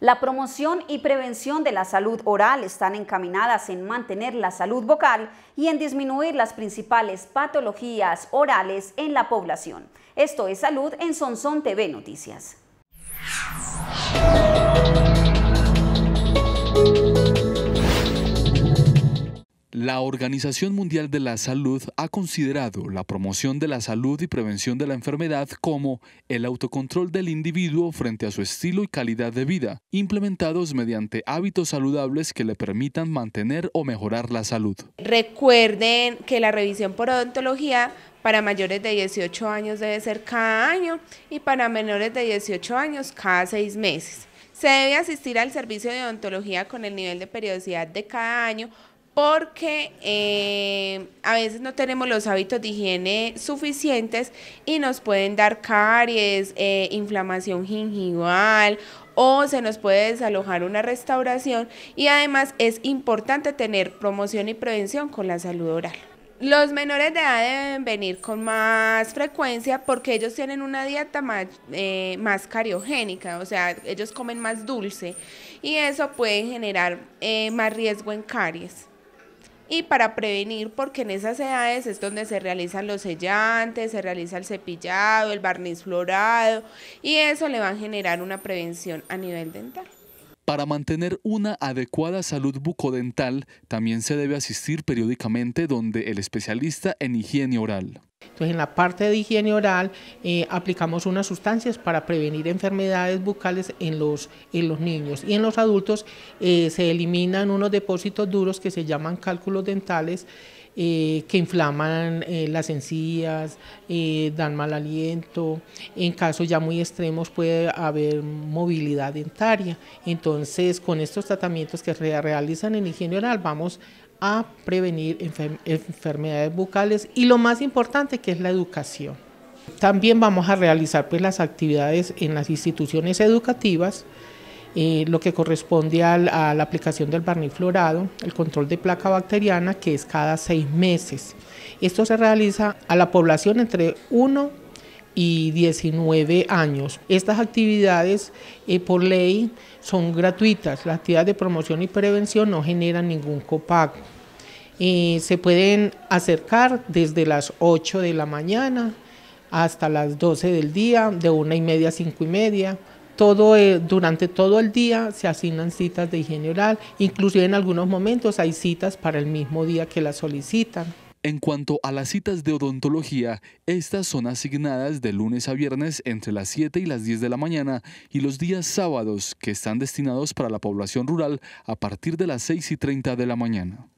La promoción y prevención de la salud oral están encaminadas en mantener la salud vocal y en disminuir las principales patologías orales en la población. Esto es Salud en Sonson TV Noticias. La Organización Mundial de la Salud ha considerado la promoción de la salud y prevención de la enfermedad como el autocontrol del individuo frente a su estilo y calidad de vida, implementados mediante hábitos saludables que le permitan mantener o mejorar la salud. Recuerden que la revisión por odontología para mayores de 18 años debe ser cada año y para menores de 18 años cada seis meses. Se debe asistir al servicio de odontología con el nivel de periodicidad de cada año porque eh, a veces no tenemos los hábitos de higiene suficientes y nos pueden dar caries, eh, inflamación gingival o se nos puede desalojar una restauración y además es importante tener promoción y prevención con la salud oral. Los menores de edad deben venir con más frecuencia porque ellos tienen una dieta eh, más cariogénica, o sea, ellos comen más dulce y eso puede generar más riesgo en caries y para prevenir, porque en esas edades es donde se realizan los sellantes, se realiza el cepillado, el barniz florado y eso le va a generar una prevención a nivel dental. Para mantener una adecuada salud bucodental, también se debe asistir periódicamente donde el especialista en higiene oral en la parte de higiene oral eh, aplicamos unas sustancias para prevenir enfermedades bucales en los, en los niños. Y en los adultos eh, se eliminan unos depósitos duros que se llaman cálculos dentales. Eh, que inflaman las encías, dan mal aliento. En casos ya muy extremos puede haber movilidad dentaria. Entonces, con estos tratamientos que se realizan en higiene oral, vamos a a prevenir enfermedades bucales y lo más importante que es la educación. También vamos a realizar pues, las actividades en las instituciones educativas, eh, lo que corresponde a la aplicación del barniz florado, el control de placa bacteriana que es cada seis meses. Esto se realiza a la población entre 1 y 19 años. Estas actividades eh, por ley son gratuitas, las actividades de promoción y prevención no generan ningún copago. Eh, se pueden acercar desde las 8 de la mañana hasta las 12 del día, de una y media a 5 y media. Todo, eh, durante todo el día se asignan citas de higiene oral, inclusive en algunos momentos hay citas para el mismo día que las solicitan. En cuanto a las citas de odontología, estas son asignadas de lunes a viernes entre las 7 y las 10 de la mañana y los días sábados, que están destinados para la población rural a partir de las 6 y 30 de la mañana.